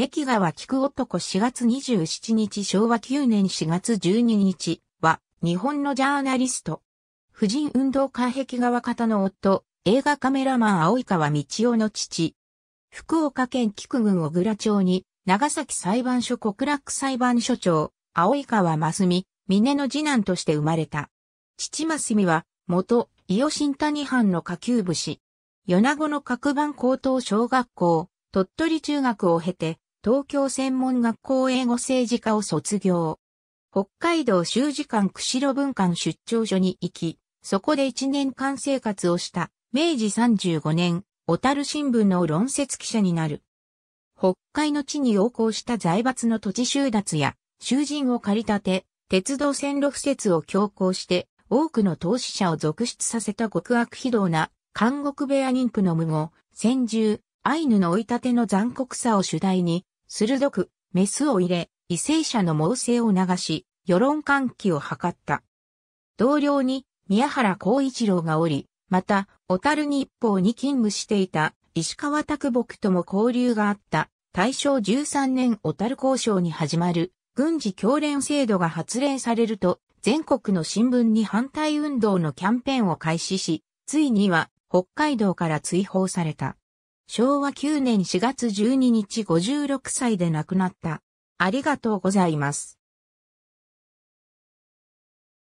壁川菊男4月27日昭和9年4月12日は日本のジャーナリスト。婦人運動家壁川方の夫、映画カメラマン青川道夫の父。福岡県菊郡小倉町に長崎裁判所国楽裁判所長、青川真澄、峰の次男として生まれた。父真澄は、元、伊予新谷藩の下級武士。米子の各番高等小学校、鳥取中学を経て、東京専門学校英語政治科を卒業。北海道修士館釧路文館出張所に行き、そこで1年間生活をした、明治35年、小樽新聞の論説記者になる。北海の地に横行した財閥の土地収奪や、囚人を借り立て、鉄道線路敷設を強行して、多くの投資者を続出させた極悪非道な、監獄部屋妊婦の無語、先住、アイヌの追い立ての残酷さを主題に、鋭くメスを入れ、異性者の猛勢を流し、世論喚起を図った。同僚に宮原光一郎がおり、また、小樽日報に勤務していた石川拓木とも交流があった大正13年小樽交渉に始まる軍事教練制度が発令されると全国の新聞に反対運動のキャンペーンを開始し、ついには北海道から追放された。昭和9年4月12日56歳で亡くなった。ありがとうございます。